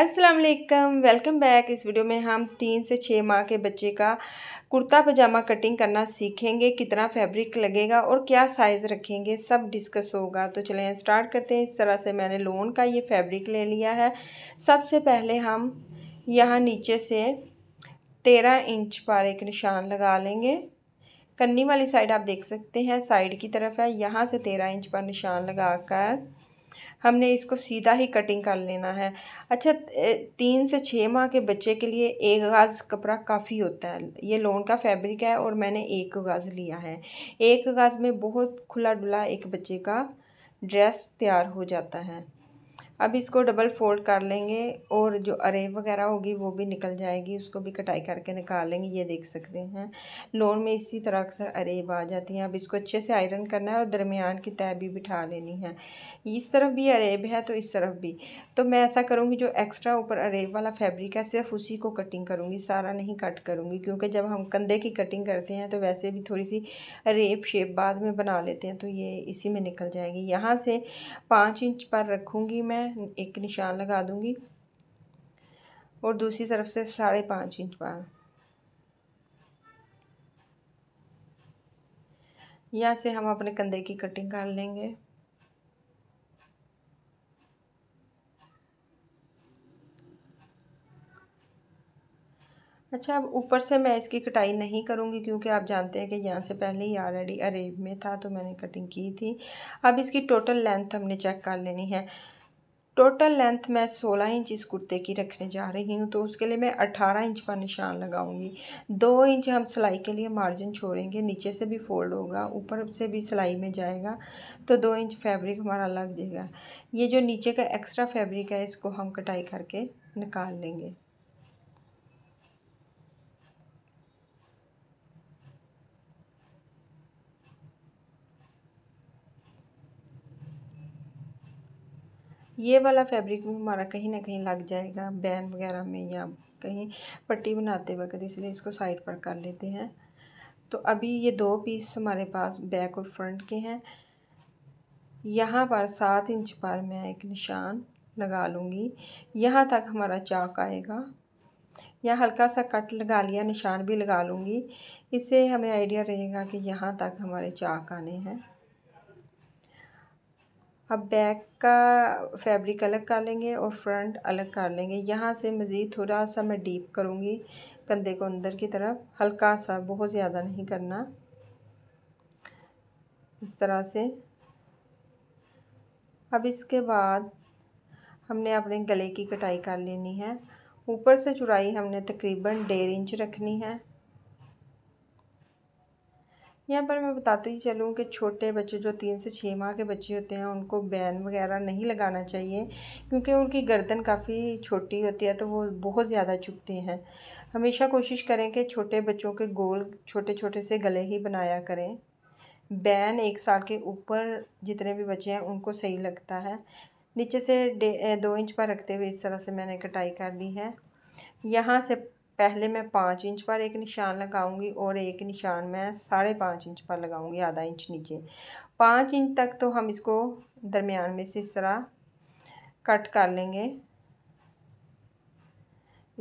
अस्सलाम वालेकुम welcome back इस वीडियो में हम तीन से छः माह के बच्चे का कुर्ता पजामा कटिंग करना सीखेंगे कितना फैब्रिक लगेगा और क्या साइज़ रखेंगे सब डिस्कस होगा तो चलें स्टार्ट करते हैं इस तरह से मैंने लोन का ये फैब्रिक ले लिया है सबसे पहले हम यहाँ नीचे से तेरह इंच पर एक निशान लगा लेंगे कन्नी वाली साइड आप देख सकते हैं साइड की तरफ है यहाँ से तेरह इंच पर निशान लगा कर हमने इसको सीधा ही कटिंग कर लेना है अच्छा तीन से छः माह के बच्चे के लिए एक गाज़ कपड़ा काफ़ी होता है ये लोन का फैब्रिक है और मैंने एक गाज़ लिया है एक गाज़ में बहुत खुला डुला एक बच्चे का ड्रेस तैयार हो जाता है अब इसको डबल फोल्ड कर लेंगे और जो अरे वगैरह होगी वो भी निकल जाएगी उसको भी कटाई करके निकाल लेंगे ये देख सकते हैं लोन में इसी तरह अक्सर अरेब आ जाती हैं अब इसको अच्छे से आयरन करना है और दरमियान की तय भी बिठा लेनी है इस तरफ भी अरेब है तो इस तरफ भी तो मैं ऐसा करूँगी जो एक्स्ट्रा ऊपर अरेब वाला फैब्रिक है सिर्फ उसी को कटिंग करूँगी सारा नहीं कट करूँगी क्योंकि जब हम कंधे की कटिंग करते हैं तो वैसे भी थोड़ी सी रेप शेप बाद में बना लेते हैं तो ये इसी में निकल जाएगी यहाँ से पाँच इंच पर रखूँगी मैं एक निशान लगा दूंगी और दूसरी तरफ से साढ़े पाँच इंच बार यहाँ से हम अपने कंधे की कटिंग कर लेंगे अच्छा अब ऊपर से मैं इसकी कटाई नहीं करूँगी क्योंकि आप जानते हैं कि यहाँ से पहले ही ऑलरेडी अरेब में था तो मैंने कटिंग की थी अब इसकी टोटल लेंथ हमने चेक कर लेनी है टोटल लेंथ मैं 16 इंच इस कुर्ते की रखने जा रही हूँ तो उसके लिए मैं 18 इंच पर निशान लगाऊंगी दो इंच हम सिलाई के लिए मार्जिन छोड़ेंगे नीचे से भी फोल्ड होगा ऊपर से भी सिलाई में जाएगा तो दो इंच फैब्रिक हमारा लग जाएगा ये जो नीचे का एक्स्ट्रा फैब्रिक है इसको हम कटाई करके निकाल लेंगे ये वाला फैब्रिक भी हमारा कहीं ना कहीं लग जाएगा बैन वगैरह में या कहीं पट्टी बनाते वक्त इसलिए इसको साइड पर कर लेते हैं तो अभी ये दो पीस हमारे पास बैक और फ्रंट के हैं यहाँ पर सात इंच पर मैं एक निशान लगा लूँगी यहाँ तक हमारा चाक आएगा यहाँ हल्का सा कट लगा लिया निशान भी लगा लूँगी इससे हमें आइडिया रहेगा कि यहाँ तक हमारे चाक आने हैं अब बैक का फैब्रिक अलग कर लेंगे और फ्रंट अलग कर लेंगे यहाँ से मज़ीद थोड़ा सा मैं डीप करूँगी कंधे को अंदर की तरफ हल्का सा बहुत ज़्यादा नहीं करना इस तरह से अब इसके बाद हमने अपने गले की कटाई कर लेनी है ऊपर से चुराई हमने तकरीबन डेढ़ इंच रखनी है यहाँ पर मैं बताती ही चलूँ कि छोटे बच्चे जो तीन से छः माह के बच्चे होते हैं उनको बैन वगैरह नहीं लगाना चाहिए क्योंकि उनकी गर्दन काफ़ी छोटी होती है तो वो बहुत ज़्यादा चुपते हैं हमेशा कोशिश करें कि छोटे बच्चों के गोल छोटे छोटे से गले ही बनाया करें बैन एक साल के ऊपर जितने भी बच्चे हैं उनको सही लगता है नीचे से दो इंच पर रखते हुए इस तरह से मैंने कटाई कर ली है यहाँ से पहले मैं पाँच इंच पर एक निशान लगाऊंगी और एक निशान मैं साढ़े पाँच इंच पर लगाऊंगी आधा इंच नीचे पाँच इंच तक तो हम इसको दरमियान में से इस तरह कट कर लेंगे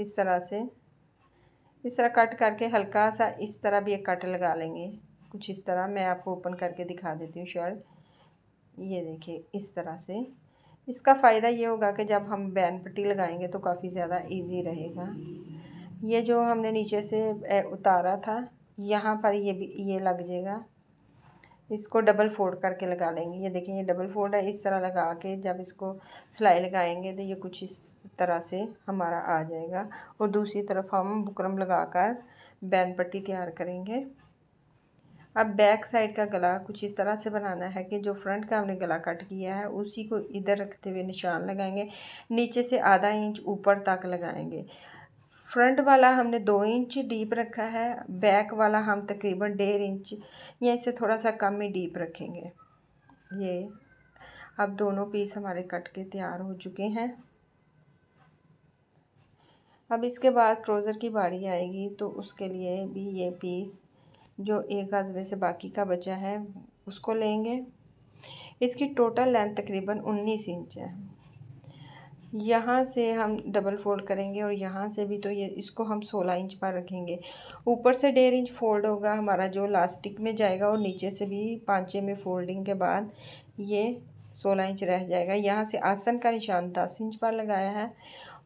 इस तरह से इस तरह कट करके हल्का सा इस तरह भी एक कट लगा लेंगे कुछ इस तरह मैं आपको ओपन करके दिखा देती हूँ शर्ट ये देखिए इस तरह से इसका फ़ायदा ये होगा कि जब हम बैन पट्टी लगाएंगे तो काफ़ी ज़्यादा इजी रहेगा ये जो हमने नीचे से उतारा था यहाँ पर ये भी ये लग जाएगा इसको डबल फोल्ड करके लगा लेंगे ये देखें ये डबल फोल्ड है इस तरह लगा के जब इसको सिलाई लगाएंगे तो ये कुछ इस तरह से हमारा आ जाएगा और दूसरी तरफ हम बुकरम लगाकर बैन पट्टी तैयार करेंगे अब बैक साइड का गला कुछ इस तरह से बनाना है कि जो फ्रंट का हमने गला कट किया है उसी को इधर रखते हुए निशान लगाएंगे नीचे से आधा इंच ऊपर तक लगाएंगे फ्रंट वाला हमने दो इंच डीप रखा है बैक वाला हम तकरीबन डेढ़ इंच या इससे थोड़ा सा कम ही डीप रखेंगे ये अब दोनों पीस हमारे कट के तैयार हो चुके हैं अब इसके बाद ट्रोज़र की बारी आएगी तो उसके लिए भी ये पीस जो एक हजबे में से बाकी का बचा है उसको लेंगे इसकी टोटल लेंथ तकरीबन 19 इंच है यहाँ से हम डबल फोल्ड करेंगे और यहाँ से भी तो ये इसको हम 16 इंच पर रखेंगे ऊपर से डेढ़ इंच फोल्ड होगा हमारा जो लास्टिक में जाएगा और नीचे से भी पाँचे में फोल्डिंग के बाद ये 16 इंच रह जाएगा यहाँ से आसन का निशान 10 इंच पर लगाया है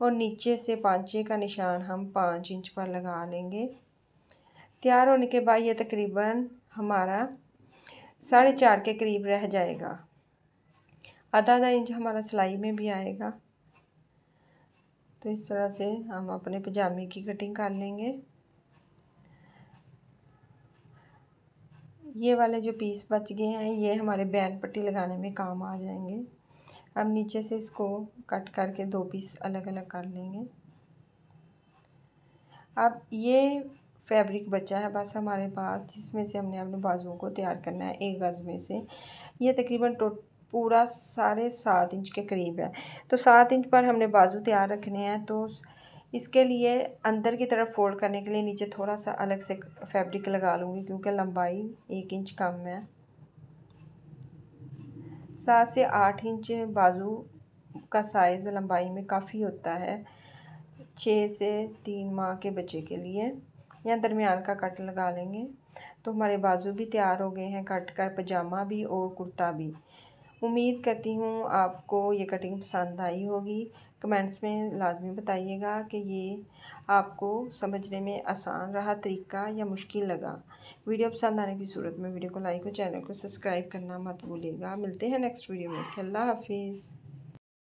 और नीचे से पाँचे का निशान हम पाँच इंच पर लगा लेंगे तैयार होने के बाद ये तकरीबन हमारा साढ़े चार के करीब रह जाएगा आधा आधा इंच हमारा सिलाई में भी आएगा तो इस तरह से हम अपने पजामे की कटिंग कर लेंगे ये वाले जो पीस बच गए हैं ये हमारे बैन पट्टी लगाने में काम आ जाएंगे अब नीचे से इसको कट करके दो पीस अलग अलग कर लेंगे अब ये फैब्रिक बचा है बस हमारे पास जिसमें से हमने अपने बाजुओं को तैयार करना है एक गज़ में से ये तकरीबन टो पूरा साढ़े सात इंच के करीब है तो सात इंच पर हमने बाजू तैयार रखने हैं तो इसके लिए अंदर की तरफ फोल्ड करने के लिए नीचे थोड़ा सा अलग से फैब्रिक लगा लूँगी क्योंकि लंबाई एक इंच कम है सात से आठ इंच बाजू का साइज़ लंबाई में काफ़ी होता है छः से तीन माह के बच्चे के लिए या दरमियान का कट लगा लेंगे तो हमारे बाजू भी तैयार हो गए हैं कट कर पजामा भी और कुर्ता भी उम्मीद करती हूँ आपको ये कटिंग पसंद आई होगी कमेंट्स में लाजमी बताइएगा कि ये आपको समझने में आसान रहा तरीका या मुश्किल लगा वीडियो पसंद आने की सूरत में वीडियो को लाइक और चैनल को सब्सक्राइब करना मत भूलिएगा मिलते हैं नेक्स्ट वीडियो में अल्लाह हाफिज़